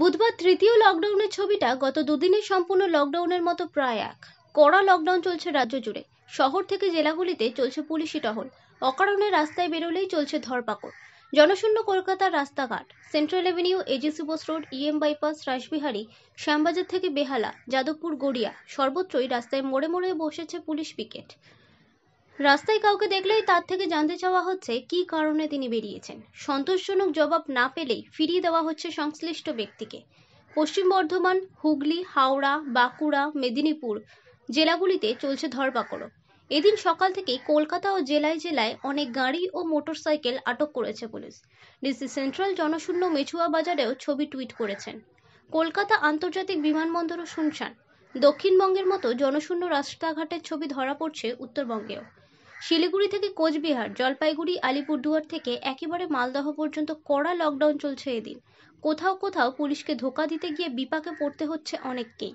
বুধবার তৃতীয় লকডাউনের ছবিটা গত দুদিনে সম্পূর্ণ লকডাউনের মতো প্রায় এক কড়া লকডাউন চলছে রাজ্য জুড়ে শহর থেকে জেলাগুলিতে চলছে পুলিশি টহল অকারণে রাস্তায় বেরোলেই চলছে ধরপাকড় জনশূন্য কলকাতার রাস্তাঘাট Central Avenue AJC Bose road EM bypass Rashbehari Shyambazar থেকে বেহালা যাদবপুর গড়িয়া সর্বত্রই রাস্তায় মোড়ে মোড়ে বসেছে পুলিশ পিকেট রাস্তায় কাউকে দেখলেই তার থেকে জানতে চাওয়া হচ্ছে কি কারণে তিনি বেরিয়েছেন সন্তোষজনক জবাব না পেলেই ফিরিয়ে দেওয়া হচ্ছে সংশ্লিষ্ট ব্যক্তিকে পশ্চিম বর্ধমান হুগলি হাওড়া বাঁকুড়া মেদিনীপুর জেলাগুলিতে চলছে ধরপাকড়ও এদিন সকাল থেকে কলকাতা ও জেলায় জেলায় অনেক গাড়ি ও মোটরসাইকেল আটক করেছে পুলিশ ডিসি সেন্ট্রাল জনশূন্য মেছুয়া বাজারেও ছবি টুইট করেছেন কলকাতা আন্তর্জাতিক বিমানবন্দরও শুনশান দক্ষিণবঙ্গের মতো জনশূন্য রাস্তাঘাটের ছবি ধরা পড়ছে উত্তরবঙ্গেও শিলিগুড়ি থেকে কোচবিহার জলপাইগুড়ি আলিপুরদুয়ার থেকে একেবারে মালদহ পর্যন্ত কড়া লকডাউন চলছে এদিন কোথাও কোথাও পুলিশকে ধোকা দিতে গিয়ে বিপাকে পড়তে হচ্ছে অনেককেই